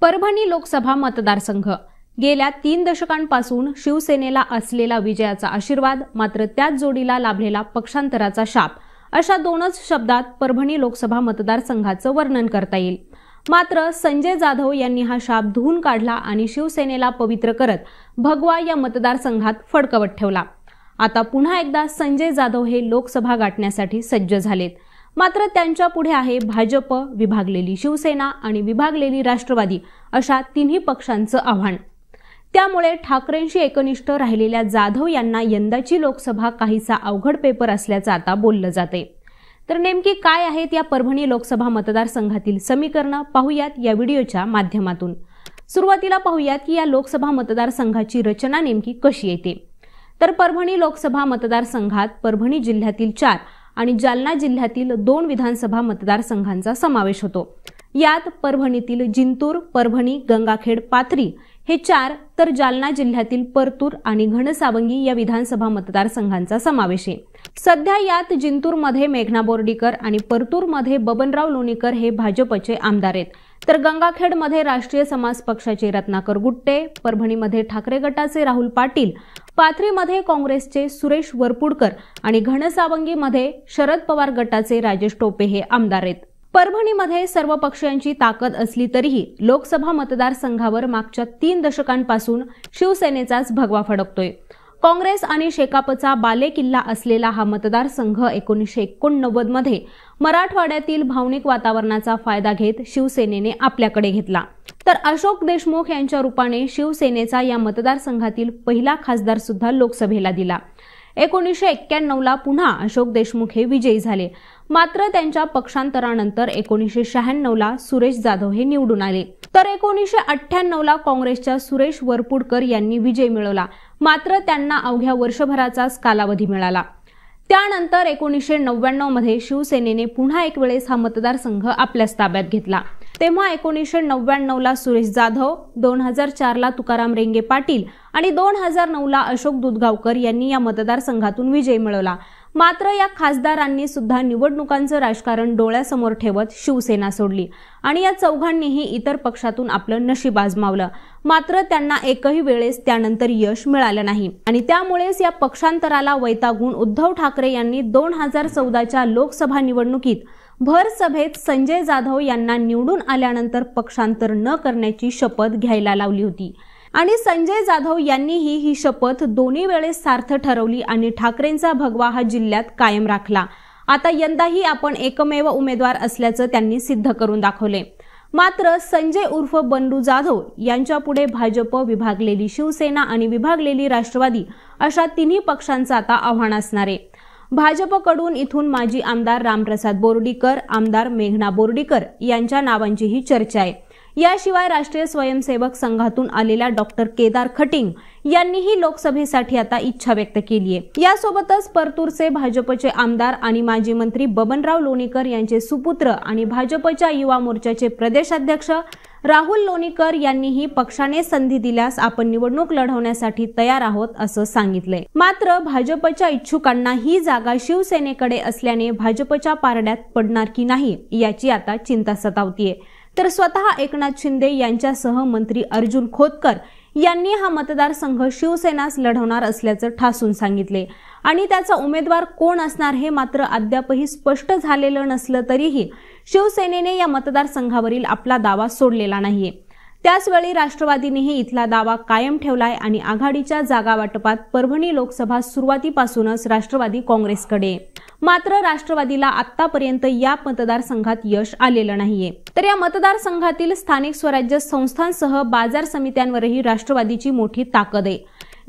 परभणी लोकसभा मतदारसंघ गेल्या तीन दशकांपासून शिवसेनेला असलेला विजयाचा आशीर्वाद मात्र त्याच जोडीला लाभलेला पक्षांतराचा शाप अशा दोनच शब्दात परभणी लोकसभा मतदारसंघाचं वर्णन करता येईल मात्र संजय जाधव यांनी हा शाप धुवून काढला आणि शिवसेनेला पवित्र करत भगवा या मतदारसंघात फडकवत ठेवला आता पुन्हा एकदा संजय जाधव हे लोकसभा गाठण्यासाठी सज्ज झालेत मात्र त्यांच्या पुढे आहे भाजप विभागलेली शिवसेना आणि विभागलेली राष्ट्रवादी अशा तिन्ही पक्षांचं आव्हान त्यामुळे ठाकरेंशी एकनिष्ठ राहिलेल्या जाधव यांना यंदाची लोकसभा काहीसा अवघड पेपर असल्याचं आता बोललं जाते तर नेमकी काय आहेत या परभणी लोकसभा मतदारसंघातील समीकरणं पाहूयात या व्हिडिओच्या माध्यमातून सुरुवातीला पाहूयात की या लोकसभा मतदारसंघाची रचना नेमकी कशी येते तर परभणी लोकसभा मतदारसंघात परभणी जिल्ह्यातील चार आणि जालना जिल्ह्यातील दोन विधानसभा मतदारसंघांचा समावेश होतो यात परभणीतील जिंतूर परभणी गंगाखेड पाथरी हे चार तर जालना जिल्ह्यातील परतूर आणि घनसावंगी या विधानसभा मतदारसंघांचा समावेश आहे सध्या यात जिंतूरमध्ये मेघना बोर्डीकर आणि परतूरमध्ये बबनराव लोणीकर हे भाजपचे आमदार आहेत तर गंगाखेडमध्ये राष्ट्रीय समाज पक्षाचे रत्नाकर गुट्टे परभणीमध्ये ठाकरे गटाचे राहुल पाटील पाथरीमध्ये काँग्रेसचे सुरेश वरपुडकर आणि घनसावंगीमध्ये शरद पवार गटाचे राजेश टोपे हे आमदार आहेत परभणीमध्ये सर्व पक्षांची ताकद असली तरीही लोकसभा मतदारसंघावर मागच्या तीन दशकांपासून शिवसेनेचाच भगवा फडकतोय काँग्रेस आणि शेकापचा बाले किल्ला असलेला हा मतदारसंघ एकोणनव्वद मध्ये मराठवाड्यातील भावनिक वातावरणाचा फायदा घेत शिवसेनेने आपल्याकडे घेतला तर अशोक देशमुख यांच्या रूपाने शिवसेनेचा या मतदारसंघातील पहिला खासदार सुद्धा लोकसभेला दिला एकोणीसशे ला पुन्हा अशोक देशमुख हे विजयी झाले मात्र त्यांच्या पक्षांतरानंतर एकोणीसशे शहाण्णवला सुरेश जाधव हे निवडून आले तर एकोणीसशे अठ्ठ्याण्णवला काँग्रेसच्या सुरेश वरपुडकर यांनी विजय मिळवला मात्र त्यांना अवघ्या वर्षभराचाच कालावधी मिळाला त्यानंतर एकोणीसशे मध्ये शिवसेनेने पुन्हा एक वेळेस हा मतदारसंघ आपल्याच ताब्यात घेतला तेव्हा एकोणीसशे नव्याण्णवला सुरेश जाधव दोन हजार चारला तुकाराम रेंगे पाटील आणि दोन हजार नऊला अशोक दुधगावकर यांनी या मतदारसंघातून विजय मिळवला मात्र या खासदारांनी सुद्धा निवडणुकांचं राजकारण डोळ्यासमोर ठेवत शिवसेना सोडली आणि या चौघांनीही इतर पक्षातून आपलं नशीब आजमावलं मात्र त्यांना एकही वेळेस त्यानंतर यश मिळालं नाही आणि त्यामुळेच या पक्षांतराला वैतागून उद्धव ठाकरे यांनी दोन हजार चौदाच्या लोकसभा निवडणुकीत भर सभेत संजय जाधव यांना निवडून आल्यानंतर पक्षांतर न करण्याची शपथ घ्यायला लावली होती आणि संजय जाधव यांनीही ही शपथ दोन्ही वेळेस सार्थ ठरवली आणि ठाकरेंचा भगवा हा जिल्ह्यात कायम राखला आता यंदाही आपण एकमेव उमेदवार असल्याचं त्यांनी सिद्ध करून दाखवले मात्र संजय उर्फ बंडू जाधव यांच्यापुढे भाजप विभागलेली शिवसेना आणि विभागलेली राष्ट्रवादी अशा तिन्ही पक्षांचं आता आव्हान असणार आहे भाजपकडून इथून माजी आमदार रामप्रसाद बोर्डीकर आमदार मेघना बोर्डीकर यांच्या नावांचीही चर्चा आहे याशिवाय राष्ट्रीय स्वयंसेवक संघातून आलेल्या डॉक्टर केदार खटिंग यांनीही लोकसभेसाठी आता इच्छा व्यक्त केली आहे यासोबतच परतूरचे भाजपचे आमदार आणि माजी मंत्री बबनराव लोणीकर यांचे सुपुत्र आणि भाजपच्या युवा मोर्चाचे प्रदेशाध्यक्ष राहुल लोणीकर यांनीही पक्षाने संधी दिल्यास आपण निवडणूक लढवण्यासाठी तयार आहोत असं सांगितलंय मात्र भाजपच्या इच्छुकांना ही जागा शिवसेनेकडे असल्याने भाजपच्या पारड्यात पडणार की नाही याची आता चिंता सतावतीये तर स्वतः एकनाथ शिंदे यांच्यासह मंत्री अर्जुन खोतकर यांनी हा मतदारसंघ शिवसेनास लढवणार असल्याचं ठासून सांगितले आणि त्याचा उमेदवार कोण असणार हे मात्र अद्यापही स्पष्ट झालेलं नसलं तरीही शिवसेनेने या मतदारसंघावरील आपला दावा सोडलेला नाहीये त्याचवेळी राष्ट्रवादीनेही इथला दावा कायम ठेवलाय आणि आघाडीच्या जागा वाटपात परभणी लोकसभा सुरुवातीपासूनच राष्ट्रवादी काँग्रेसकडे मात्र राष्ट्रवादीला आतापर्यंत या मतदारसंघात यश आलेलं नाहीये तर या मतदारसंघातील स्थानिक स्वराज्य संस्थांसह बाजार समित्यांवरही राष्ट्रवादीची मोठी ताकद आहे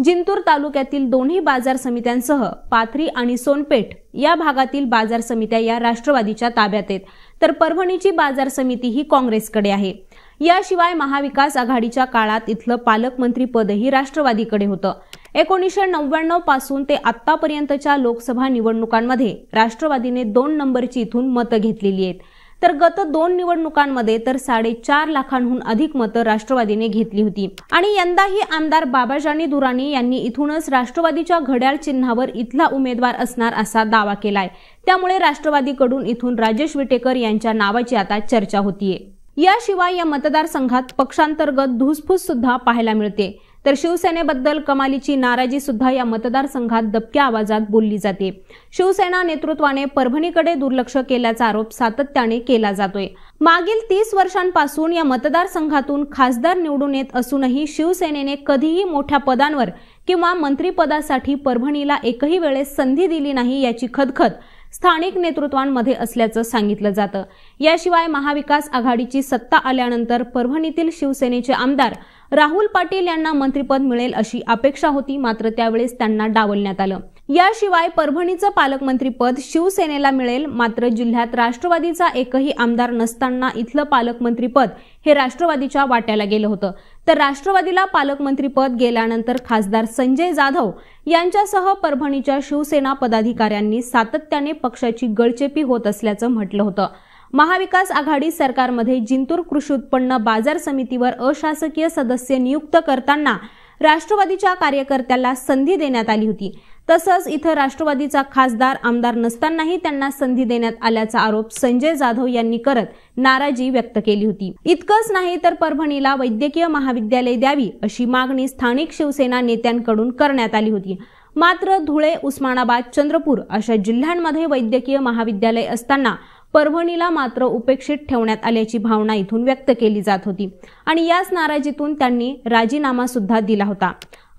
जिंतूर तालुक्यातील दोन्ही बाजार समित्यांसह पाथरी आणि सोनपेठ या भागातील बाजार समित्या या राष्ट्रवादीच्या ताब्यात आहेत तर परभणीची बाजार समिती ही काँग्रेसकडे आहे याशिवाय महाविकास आघाडीच्या काळात इथलं पालकमंत्री पदही राष्ट्रवादीकडे होतं एकोणीसशे नव्याण्णव पासून ते आतापर्यंतच्या लोकसभा निवडणुकांमध्ये राष्ट्रवादीने दोन नंबरची इथून मतं घेतलेली आहेत तर गत दोन निवडणुकांमध्ये तर साडेचार लाखांहून अधिक मतं राष्ट्रवादीने घेतली होती आणि यंदाही आमदार बाबाजानी दुराणी यांनी इथूनच राष्ट्रवादीच्या घड्याळ चिन्हावर इथला उमेदवार असणार असा दावा केलाय त्यामुळे राष्ट्रवादीकडून इथून राजेश विटेकर यांच्या नावाची आता चर्चा होतीये याशिवाय या, मतदारसंघात पक्षांतर्गत धुसफूस सुद्धा पाहायला मिळते तर शिवसेनेबद्दल कमालीची नाराजी सुद्धा या मतदारसंघात दबक्या आवाजात बोलली जाते शिवसेना नेतृत्वाने परभणीकडे दुर्लक्ष केल्याचा आरोप सातत्याने केला जातोय मागील तीस वर्षांपासून या मतदारसंघातून खासदार निवडून येत असूनही शिवसेनेने कधीही मोठ्या पदांवर किंवा मंत्रिपदासाठी परभणीला एकही वेळेस संधी दिली नाही याची खदखद स्थानिक नेतृत्वांमध्ये असल्याचं सांगितलं जातं याशिवाय महाविकास आघाडीची सत्ता आल्यानंतर परभणीतील शिवसेनेचे आमदार राहुल पाटील यांना मंत्रिपद मिळेल अशी अपेक्षा होती मात्र त्यावेळेस त्यांना डावलण्यात आलं याशिवाय परभणीचं पालकमंत्रीपद शिवसेनेला मिळेल मात्र जिल्ह्यात राष्ट्रवादीचा एकही आमदार नसताना इथलं पालकमंत्रीपद हे राष्ट्रवादीच्या वाट्याला गेलं होतं तर राष्ट्रवादीला पालकमंत्रीपद गेल्यानंतर खासदार संजय जाधव यांच्यासह परभणीच्या शिवसेना पदाधिकाऱ्यांनी सातत्याने पक्षाची गळचेपी होत असल्याचं म्हटलं होतं महाविकास आघाडी सरकारमध्ये जिंतूर कृषी उत्पन्न बाजार समितीवर अशासकीय सदस्य नियुक्त करताना राष्ट्रवादीच्या कार्यकर्त्याला संधी देण्यात आली होती तसंच इथं राष्ट्रवादीचा खासदार आमदार नसतानाही त्यांना संधी देण्यात आल्याचा आरोप संजय जाधव यांनी करत नाराजी व्यक्त केली होती इतकंच नाही तर परभणीला वैद्यकीय महाविद्यालय द्यावी अशी मागणी स्थानिक शिवसेना नेत्यांकडून करण्यात आली होती मात्र धुळे उस्मानाबाद चंद्रपूर अशा जिल्ह्यांमध्ये वैद्यकीय महाविद्यालय असताना परभणीला मात्र उपेक्षित ठेवण्यात आल्याची भावना इथून व्यक्त केली जात होती आणि याच नाराजीतून त्यांनी राजीनामा सुद्धा दिला होता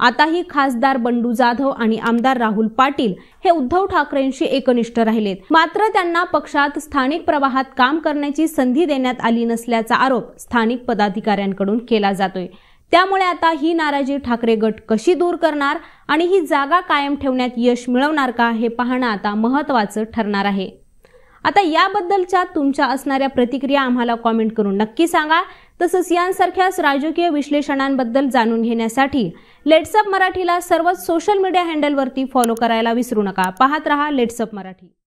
आताही खासदार बंडू जाधव आणि आमदार राहुल पाटील हे उद्धव ठाकरेंशी एकनिष्ठ राहिलेत मात्र त्यांना पक्षात स्थानिक प्रवाहात काम करण्याची संधी देण्यात आली नसल्याचा आरोप स्थानिक पदाधिकाऱ्यांकडून केला जातोय त्यामुळे आता ही नाराजी ठाकरे गट कशी दूर करणार आणि ही जागा कायम ठेवण्यात यश मिळवणार का हे पाहणं आता महत्वाचं ठरणार आहे आता याबद्दलच्या तुमच्या असणाऱ्या प्रतिक्रिया आम्हाला कॉमेंट करून नक्की सांगा तसंच यांसारख्याच राजकीय विश्लेषणांबद्दल जाणून घेण्यासाठी लेट्सअप मराठीला सर्वच सोशल मीडिया हँडलवरती फॉलो करायला विसरू नका पाहत रहा लेट्सअप मराठी